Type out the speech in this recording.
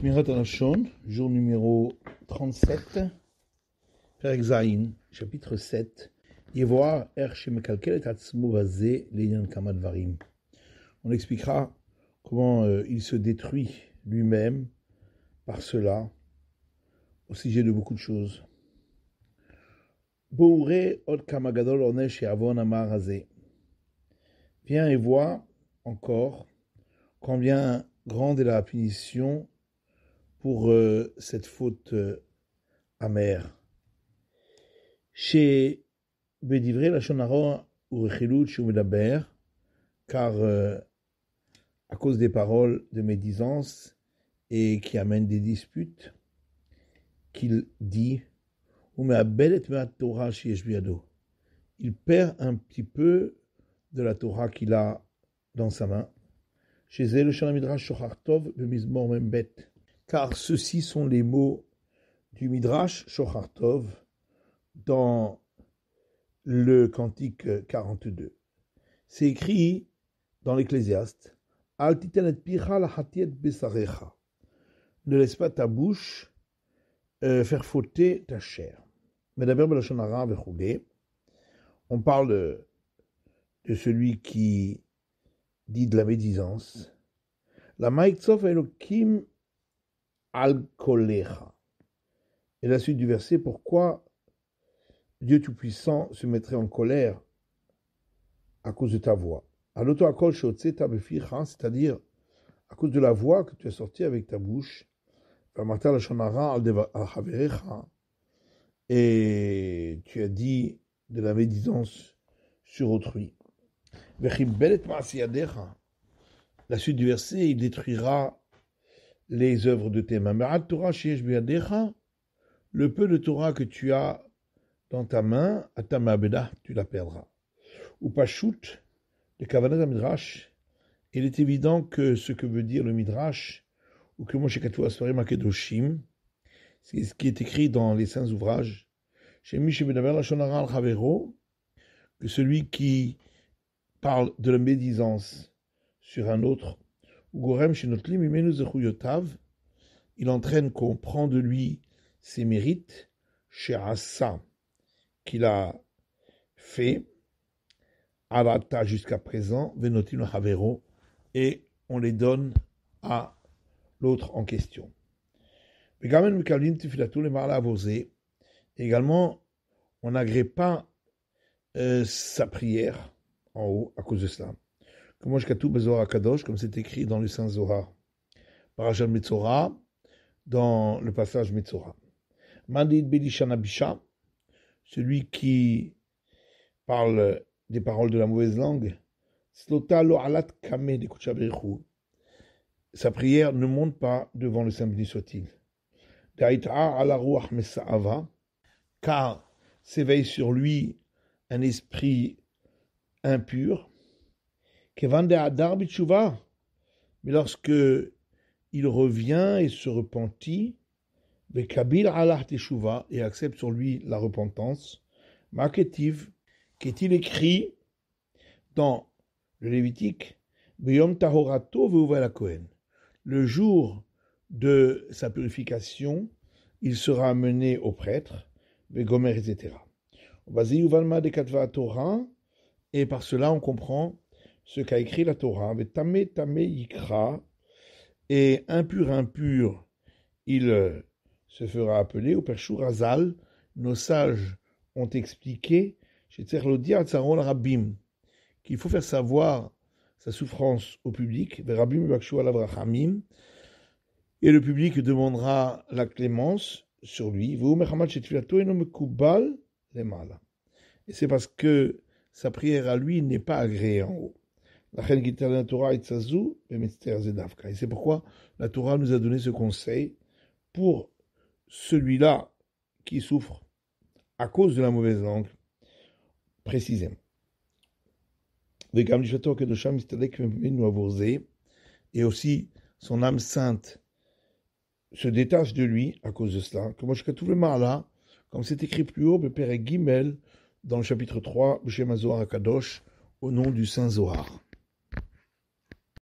Shmirat jour numéro 37, Père Zain, chapitre 7. Er On expliquera comment euh, il se détruit lui-même par cela au sujet de beaucoup de choses. Viens et vois encore combien grande est la punition pour euh, cette faute euh, amère. Chez Bédivré, la Shonara ou Medaber, car euh, à cause des paroles de médisance et qui amènent des disputes, qu'il dit il perd un petit peu de la Torah qu'il a dans sa main. Chez elle, le Shochartov, le Membet car ceci sont les mots du Midrash Shochartov dans le cantique 42. C'est écrit dans l'Ecclésiaste Ne laisse pas ta bouche euh, faire fauter ta chair. Mais d'abord, on parle de celui qui dit de la médisance. La Maïksof Elokim al Et la suite du verset, pourquoi Dieu Tout-Puissant se mettrait en colère à cause de ta voix c'est-à-dire à cause de la voix que tu as sortie avec ta bouche, et tu as dit de la médisance sur autrui. La suite du verset, il détruira les œuvres de tes mains. Le peu de Torah que tu as dans ta main, à tu la perdras. Ou Pachout, de Kavanat Midrash, il est évident que ce que veut dire le Midrash, ou que Moshe c'est ce qui est écrit dans les saints ouvrages, chez que celui qui parle de la médisance sur un autre il entraîne qu'on prend de lui ses mérites, chez Assa, qu'il a fait, Arata jusqu'à présent, Havero, et on les donne à l'autre en question. Également, on n'agrée pas euh, sa prière en haut à cause de cela comme c'est écrit dans le Saint Zohar, dans le passage Metzora. Mandit Belishana celui qui parle des paroles de la mauvaise langue, Sa prière ne monte pas devant le Saint béni soit-il. Car s'éveille sur lui un esprit impur, mais lorsque il revient et se repentit, et accepte sur lui la repentance, Maketiv, qu'est-il écrit dans le Lévitique, Le jour de sa purification, il sera amené au prêtre, etc. et par cela on comprend ce qu'a écrit la Torah, avec tamé tamé yikra, et impur impur, il euh, se fera appeler au Père Razal. Nos sages ont expliqué chez Rabim qu'il faut faire savoir sa souffrance au public. Et le public demandera la clémence sur lui. Et c'est parce que sa prière à lui n'est pas agréée en haut. Et c'est pourquoi la Torah nous a donné ce conseil pour celui-là qui souffre à cause de la mauvaise langue, précisément. Et aussi, son âme sainte se détache de lui à cause de cela. Comme c'est écrit plus haut, le Père Gimel, dans le chapitre 3, au nom du Saint Zohar.